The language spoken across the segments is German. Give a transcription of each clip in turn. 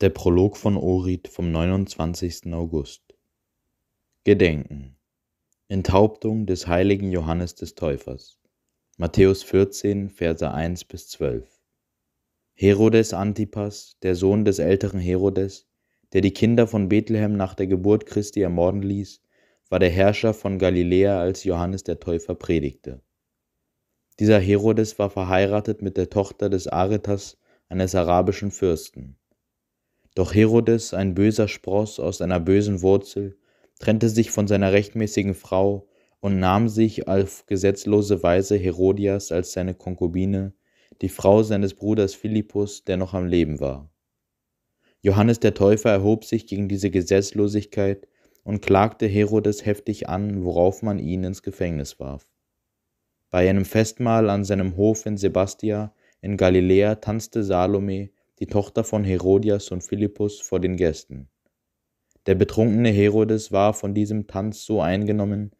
Der Prolog von Orit vom 29. August. Gedenken. Enthauptung des heiligen Johannes des Täufers. Matthäus 14, Verse 1 bis 12. Herodes Antipas, der Sohn des älteren Herodes, der die Kinder von Bethlehem nach der Geburt Christi ermorden ließ, war der Herrscher von Galiläa, als Johannes der Täufer predigte. Dieser Herodes war verheiratet mit der Tochter des Aretas, eines arabischen Fürsten. Doch Herodes, ein böser Spross aus einer bösen Wurzel, trennte sich von seiner rechtmäßigen Frau und nahm sich auf gesetzlose Weise Herodias als seine Konkubine, die Frau seines Bruders Philippus, der noch am Leben war. Johannes der Täufer erhob sich gegen diese Gesetzlosigkeit und klagte Herodes heftig an, worauf man ihn ins Gefängnis warf. Bei einem Festmahl an seinem Hof in Sebastia in Galiläa tanzte Salome, die Tochter von Herodias und Philippus, vor den Gästen. Der betrunkene Herodes war von diesem Tanz so eingenommen,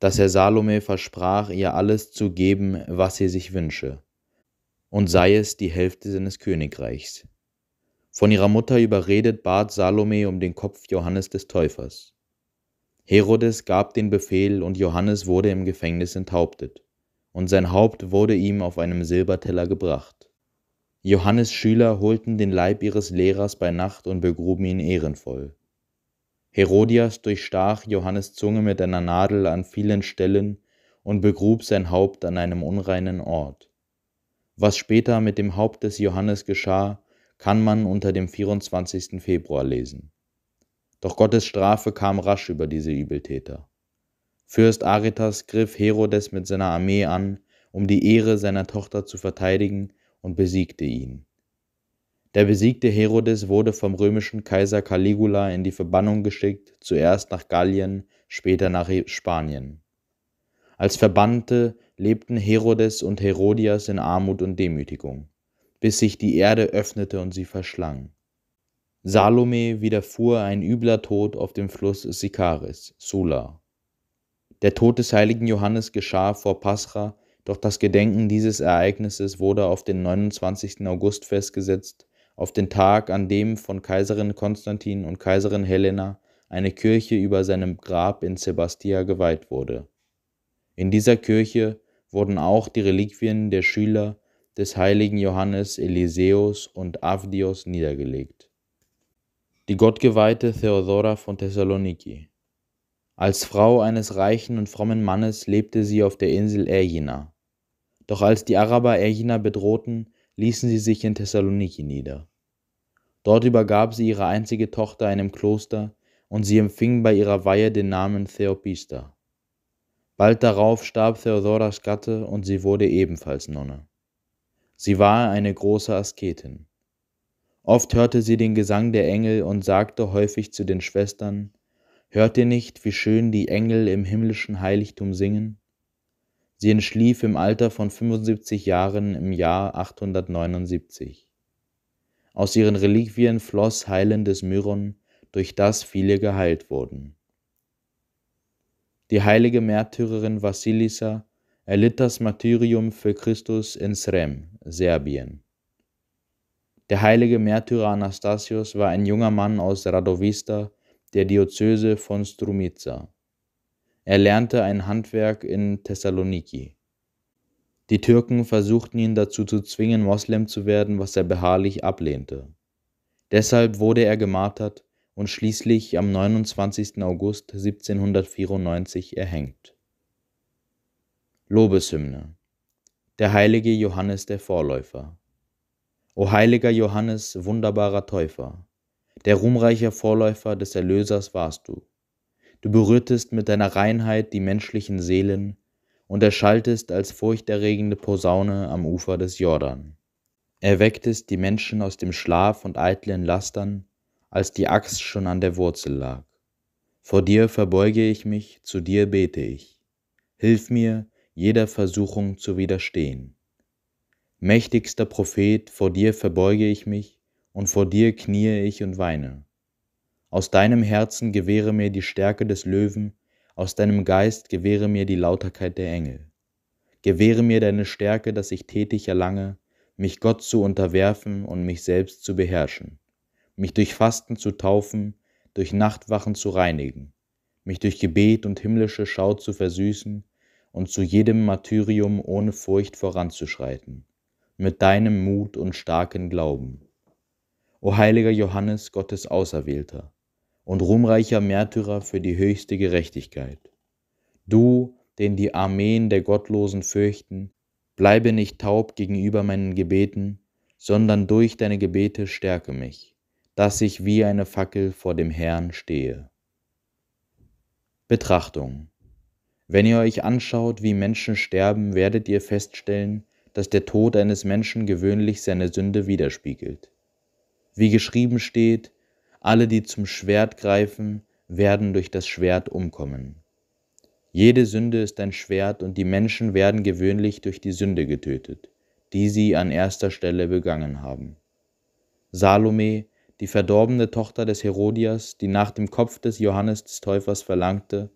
dass er Salome versprach, ihr alles zu geben, was sie sich wünsche, und sei es die Hälfte seines Königreichs. Von ihrer Mutter überredet bat Salome um den Kopf Johannes des Täufers. Herodes gab den Befehl, und Johannes wurde im Gefängnis enthauptet, und sein Haupt wurde ihm auf einem Silberteller gebracht. Johannes Schüler holten den Leib ihres Lehrers bei Nacht und begruben ihn ehrenvoll. Herodias durchstach Johannes Zunge mit einer Nadel an vielen Stellen und begrub sein Haupt an einem unreinen Ort. Was später mit dem Haupt des Johannes geschah, kann man unter dem 24. Februar lesen. Doch Gottes Strafe kam rasch über diese Übeltäter. Fürst Aretas griff Herodes mit seiner Armee an, um die Ehre seiner Tochter zu verteidigen und besiegte ihn. Der besiegte Herodes wurde vom römischen Kaiser Caligula in die Verbannung geschickt, zuerst nach Gallien, später nach Spanien. Als Verbannte lebten Herodes und Herodias in Armut und Demütigung, bis sich die Erde öffnete und sie verschlang. Salome widerfuhr ein übler Tod auf dem Fluss Sikaris, Sula. Der Tod des heiligen Johannes geschah vor Pascha doch das Gedenken dieses Ereignisses wurde auf den 29. August festgesetzt, auf den Tag, an dem von Kaiserin Konstantin und Kaiserin Helena eine Kirche über seinem Grab in Sebastia geweiht wurde. In dieser Kirche wurden auch die Reliquien der Schüler des heiligen Johannes Eliseus und Avdios niedergelegt. Die gottgeweihte Theodora von Thessaloniki. Als Frau eines reichen und frommen Mannes lebte sie auf der Insel Ägina. Doch als die Araber Ägina bedrohten, ließen sie sich in Thessaloniki nieder. Dort übergab sie ihre einzige Tochter einem Kloster und sie empfing bei ihrer Weihe den Namen Theopista. Bald darauf starb Theodoras Gatte und sie wurde ebenfalls Nonne. Sie war eine große Asketin. Oft hörte sie den Gesang der Engel und sagte häufig zu den Schwestern, Hört ihr nicht, wie schön die Engel im himmlischen Heiligtum singen? Sie entschlief im Alter von 75 Jahren im Jahr 879. Aus ihren Reliquien floss heilendes Myron, durch das viele geheilt wurden. Die heilige Märtyrerin Vassilisa erlitt das Martyrium für Christus in Srem, Serbien. Der heilige Märtyrer Anastasius war ein junger Mann aus Radovista, der Diözese von Strumica. Er lernte ein Handwerk in Thessaloniki. Die Türken versuchten ihn dazu zu zwingen, Moslem zu werden, was er beharrlich ablehnte. Deshalb wurde er gemartert und schließlich am 29. August 1794 erhängt. Lobeshymne Der heilige Johannes der Vorläufer O heiliger Johannes, wunderbarer Täufer, der ruhmreiche Vorläufer des Erlösers warst du Du berührtest mit deiner Reinheit die menschlichen Seelen und erschaltest als furchterregende Posaune am Ufer des Jordan. Erwecktest die Menschen aus dem Schlaf und eitlen Lastern, als die Axt schon an der Wurzel lag. Vor dir verbeuge ich mich, zu dir bete ich. Hilf mir, jeder Versuchung zu widerstehen. Mächtigster Prophet, vor dir verbeuge ich mich, und vor dir kniee ich und weine. Aus deinem Herzen gewähre mir die Stärke des Löwen, aus deinem Geist gewähre mir die Lauterkeit der Engel. Gewähre mir deine Stärke, dass ich tätig erlange, mich Gott zu unterwerfen und mich selbst zu beherrschen, mich durch Fasten zu taufen, durch Nachtwachen zu reinigen, mich durch Gebet und himmlische Schau zu versüßen und zu jedem Martyrium ohne Furcht voranzuschreiten, mit deinem Mut und starken Glauben. O heiliger Johannes, Gottes Auserwählter, und ruhmreicher Märtyrer für die höchste Gerechtigkeit. Du, den die Armeen der Gottlosen fürchten, bleibe nicht taub gegenüber meinen Gebeten, sondern durch deine Gebete stärke mich, dass ich wie eine Fackel vor dem Herrn stehe. Betrachtung Wenn ihr euch anschaut, wie Menschen sterben, werdet ihr feststellen, dass der Tod eines Menschen gewöhnlich seine Sünde widerspiegelt. Wie geschrieben steht, alle, die zum Schwert greifen, werden durch das Schwert umkommen. Jede Sünde ist ein Schwert und die Menschen werden gewöhnlich durch die Sünde getötet, die sie an erster Stelle begangen haben. Salome, die verdorbene Tochter des Herodias, die nach dem Kopf des Johannes des Täufers verlangte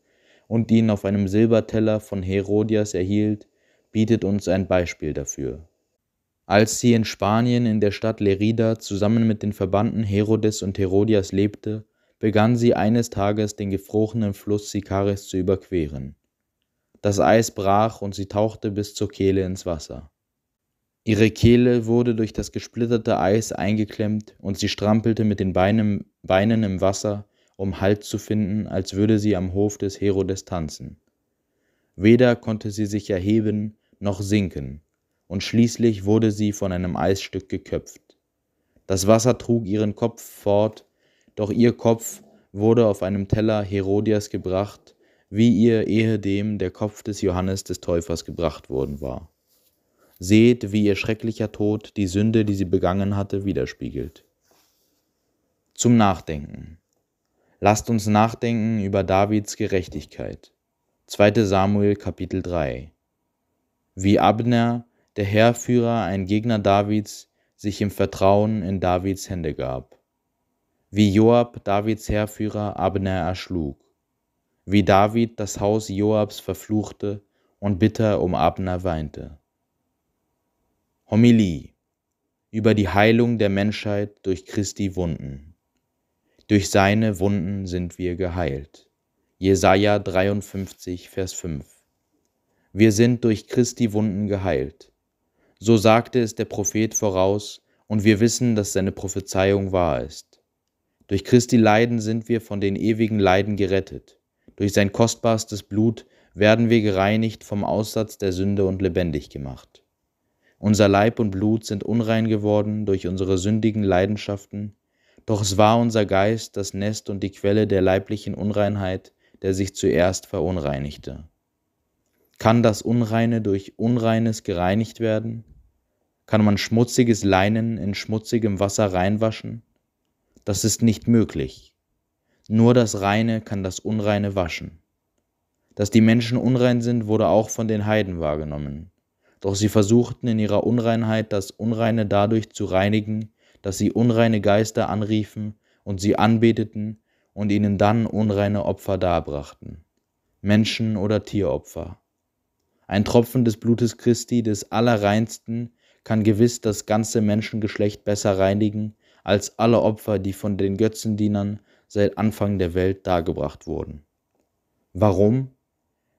und ihn auf einem Silberteller von Herodias erhielt, bietet uns ein Beispiel dafür. Als sie in Spanien in der Stadt Lerida zusammen mit den Verbanden Herodes und Herodias lebte, begann sie eines Tages den gefrorenen Fluss Sikaris zu überqueren. Das Eis brach und sie tauchte bis zur Kehle ins Wasser. Ihre Kehle wurde durch das gesplitterte Eis eingeklemmt und sie strampelte mit den Beinen, Beinen im Wasser, um Halt zu finden, als würde sie am Hof des Herodes tanzen. Weder konnte sie sich erheben noch sinken und schließlich wurde sie von einem Eisstück geköpft. Das Wasser trug ihren Kopf fort, doch ihr Kopf wurde auf einem Teller Herodias gebracht, wie ihr ehedem der Kopf des Johannes des Täufers gebracht worden war. Seht, wie ihr schrecklicher Tod die Sünde, die sie begangen hatte, widerspiegelt. Zum Nachdenken. Lasst uns nachdenken über Davids Gerechtigkeit. 2 Samuel Kapitel 3. Wie Abner der Heerführer, ein Gegner Davids, sich im Vertrauen in Davids Hände gab. Wie Joab Davids Heerführer Abner erschlug. Wie David das Haus Joabs verfluchte und bitter um Abner weinte. Homilie über die Heilung der Menschheit durch Christi Wunden. Durch seine Wunden sind wir geheilt. Jesaja 53, Vers 5. Wir sind durch Christi Wunden geheilt. So sagte es der Prophet voraus, und wir wissen, dass seine Prophezeiung wahr ist. Durch Christi Leiden sind wir von den ewigen Leiden gerettet. Durch sein kostbarstes Blut werden wir gereinigt vom Aussatz der Sünde und lebendig gemacht. Unser Leib und Blut sind unrein geworden durch unsere sündigen Leidenschaften, doch es war unser Geist das Nest und die Quelle der leiblichen Unreinheit, der sich zuerst verunreinigte. Kann das Unreine durch Unreines gereinigt werden? Kann man schmutziges Leinen in schmutzigem Wasser reinwaschen? Das ist nicht möglich. Nur das Reine kann das Unreine waschen. Dass die Menschen unrein sind, wurde auch von den Heiden wahrgenommen. Doch sie versuchten in ihrer Unreinheit das Unreine dadurch zu reinigen, dass sie unreine Geister anriefen und sie anbeteten und ihnen dann unreine Opfer darbrachten, Menschen oder Tieropfer. Ein Tropfen des Blutes Christi des Allerreinsten kann gewiss das ganze Menschengeschlecht besser reinigen als alle Opfer, die von den Götzendienern seit Anfang der Welt dargebracht wurden. Warum?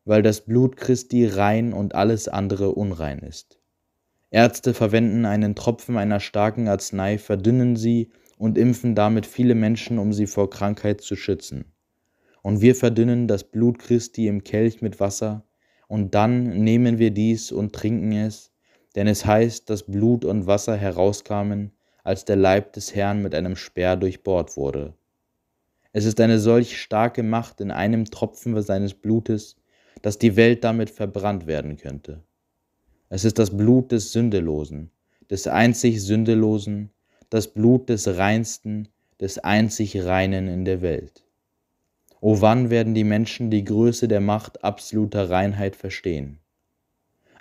Weil das Blut Christi rein und alles andere unrein ist. Ärzte verwenden einen Tropfen einer starken Arznei, verdünnen sie und impfen damit viele Menschen, um sie vor Krankheit zu schützen. Und wir verdünnen das Blut Christi im Kelch mit Wasser, und dann nehmen wir dies und trinken es, denn es heißt, dass Blut und Wasser herauskamen, als der Leib des Herrn mit einem Speer durchbohrt wurde. Es ist eine solch starke Macht in einem Tropfen seines Blutes, dass die Welt damit verbrannt werden könnte. Es ist das Blut des Sündelosen, des einzig Sündelosen, das Blut des Reinsten, des einzig Reinen in der Welt. O wann werden die Menschen die Größe der Macht absoluter Reinheit verstehen?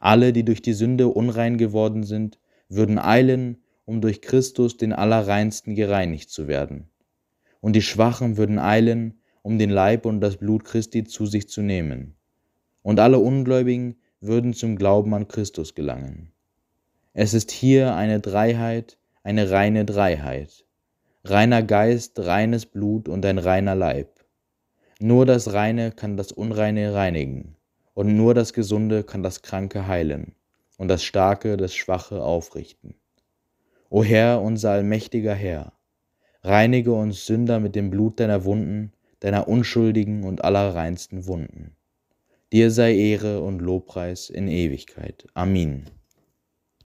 Alle, die durch die Sünde unrein geworden sind, würden eilen, um durch Christus den Allerreinsten gereinigt zu werden. Und die Schwachen würden eilen, um den Leib und das Blut Christi zu sich zu nehmen. Und alle Ungläubigen würden zum Glauben an Christus gelangen. Es ist hier eine Dreiheit, eine reine Dreiheit. Reiner Geist, reines Blut und ein reiner Leib. Nur das Reine kann das Unreine reinigen, und nur das Gesunde kann das Kranke heilen, und das Starke das Schwache aufrichten. O Herr, unser allmächtiger Herr, reinige uns Sünder mit dem Blut deiner Wunden, deiner unschuldigen und allerreinsten Wunden. Dir sei Ehre und Lobpreis in Ewigkeit. Amen.